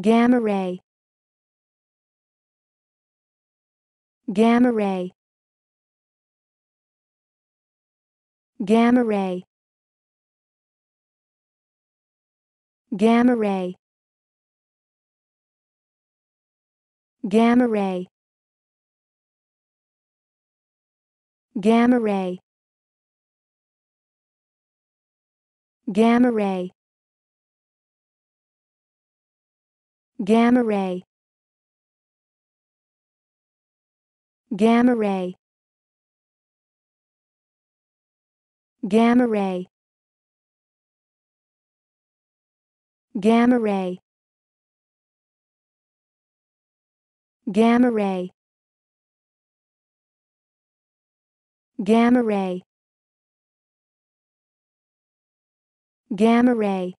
gamma ray gamma ray gamma ray gamma ray gamma ray gamma ray gamma ray gamma ray gamma ray gamma ray gamma ray gamma ray gamma ray gamma ray